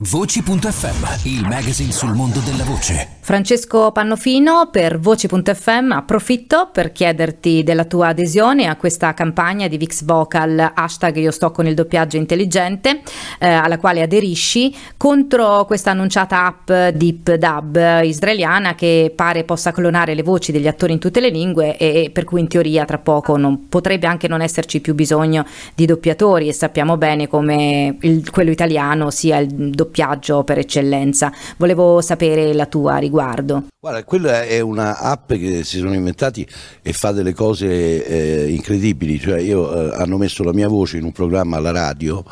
Voci.fm, il magazine sul mondo della voce. Francesco Pannofino per Voci.fm approfitto per chiederti della tua adesione a questa campagna di Vix Vocal hashtag Io sto con il doppiaggio intelligente eh, alla quale aderisci contro questa annunciata app Deep Dub israeliana che pare possa clonare le voci degli attori in tutte le lingue e, per cui in teoria tra poco non, potrebbe anche non esserci più bisogno di doppiatori e sappiamo bene come il, quello italiano sia il doppiaggio per eccellenza. Volevo sapere la tua riguardo riguardo? Guarda, quella è una app che si sono inventati e fa delle cose eh, incredibili, cioè io eh, hanno messo la mia voce in un programma alla radio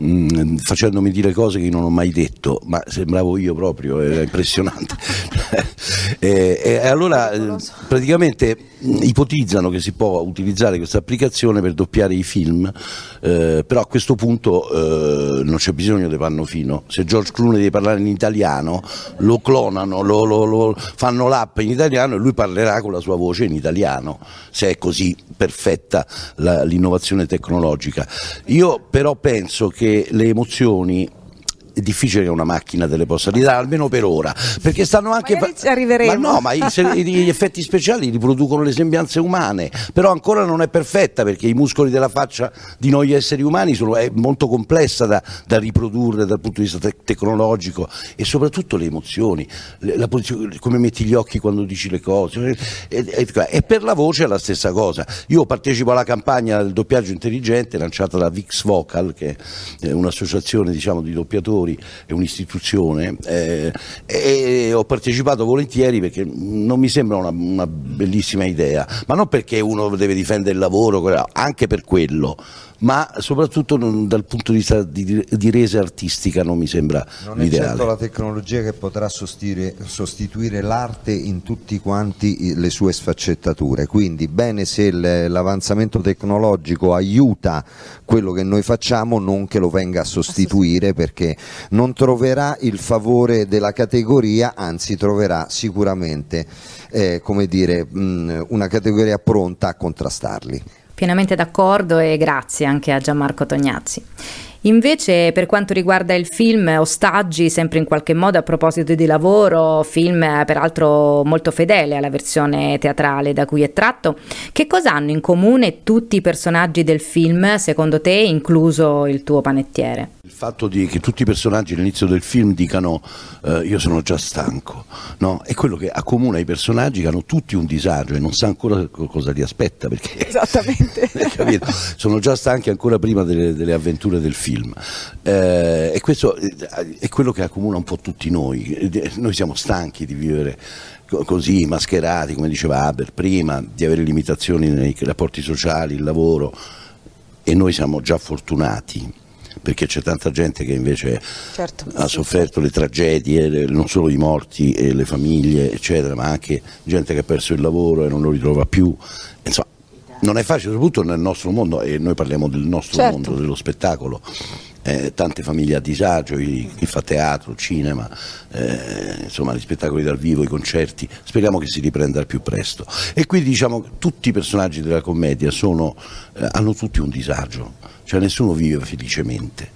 Mm, facendomi dire cose che non ho mai detto, ma sembravo io proprio, era eh. impressionante. e, eh, eh, e, allora praticamente mm, ipotizzano che si può utilizzare questa applicazione per doppiare i film, eh, però a questo punto eh, non c'è bisogno di fino. se George Clooney deve parlare in italiano lo clonano, lo, lo, lo, fanno l'app in italiano e lui parlerà con la sua voce in italiano, se è così perfetta la, l'innovazione tecnologica. Io però penso che le emozioni è difficile che una macchina te le possa ridare, almeno per ora, perché stanno anche... Magari ci arriveremo. Ma no, ma gli effetti speciali riproducono le sembianze umane, però ancora non è perfetta perché i muscoli della faccia di noi esseri umani sono, è molto complessa da, da riprodurre dal punto di vista te tecnologico e soprattutto le emozioni, la, come metti gli occhi quando dici le cose. E, e, e per la voce è la stessa cosa. Io partecipo alla campagna del doppiaggio intelligente lanciata da Vix Vocal, che è un'associazione diciamo, di doppiatori Autori è un'istituzione eh, e ho partecipato volentieri perché non mi sembra una, una bellissima idea, ma non perché uno deve difendere il lavoro, anche per quello, ma soprattutto non, dal punto di vista di, di, resa artistica non mi sembra non l'ideale. Non è certo la tecnologia che potrà sostituire, sostituire l'arte in tutti quanti le sue sfaccettature, quindi bene se l'avanzamento tecnologico aiuta quello che noi facciamo, non che lo venga a sostituire perché non troverà il favore della categoria, anzi troverà sicuramente eh, dire, mh, mm, una categoria pronta a contrastarli. Pienamente d'accordo e grazie anche a Gianmarco Tognazzi. Invece per quanto riguarda il film Ostaggi, sempre in qualche modo a proposito di lavoro, film eh, peraltro molto fedele alla versione teatrale da cui è tratto, che cosa hanno in comune tutti i personaggi del film, secondo te, incluso il tuo panettiere? Il fatto che tutti i personaggi all'inizio del film dicano eh, io sono già stanco, no? è quello che accomuna i personaggi che hanno tutti un disagio e non sa ancora cosa li aspetta perché sono già stanchi ancora prima delle, delle avventure del film film. Eh, e questo eh, è quello che accomuna un po' tutti noi. Noi siamo stanchi di vivere così mascherati, come diceva Haber prima, di avere limitazioni nei rapporti sociali, il lavoro e noi siamo già fortunati perché c'è tanta gente che invece certo, ha sì, sofferto sì. le tragedie, non solo i morti e le famiglie, eccetera, ma anche gente che ha perso il lavoro e non lo ritrova più. Insomma, non è facile, soprattutto nel nostro mondo, e noi parliamo del nostro certo. mondo, dello spettacolo. Eh, tante famiglie a disagio, chi, chi fa teatro, cinema, eh, insomma gli spettacoli dal vivo, i concerti, speriamo che si riprenda al più presto. E quindi diciamo che tutti i personaggi della commedia sono, eh, hanno tutti un disagio, cioè nessuno vive felicemente.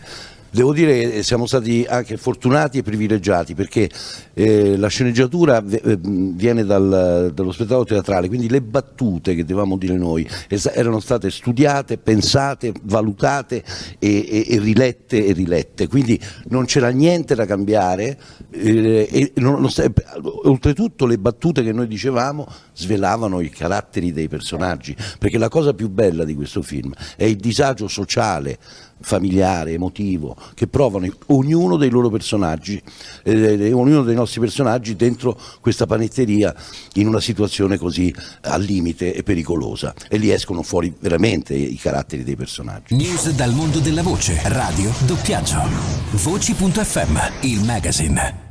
Devo dire che eh, siamo stati anche fortunati e privilegiati perché eh, la sceneggiatura eh, viene dal, dallo spettacolo teatrale, quindi le battute che dovevamo dire noi erano state studiate, pensate, valutate e, e, e rilette e rilette, quindi non c'era niente da cambiare eh, non, non, oltretutto le battute che noi dicevamo svelavano i caratteri dei personaggi, perché la cosa più bella di questo film è il disagio sociale familiare, emotivo, che provano ognuno dei loro personaggi, eh, ognuno dei nostri personaggi dentro questa panetteria in una situazione così al limite e pericolosa e lì escono fuori veramente i caratteri dei personaggi. News dal mondo della voce, radio, doppiaggio, voci.fm, il magazine.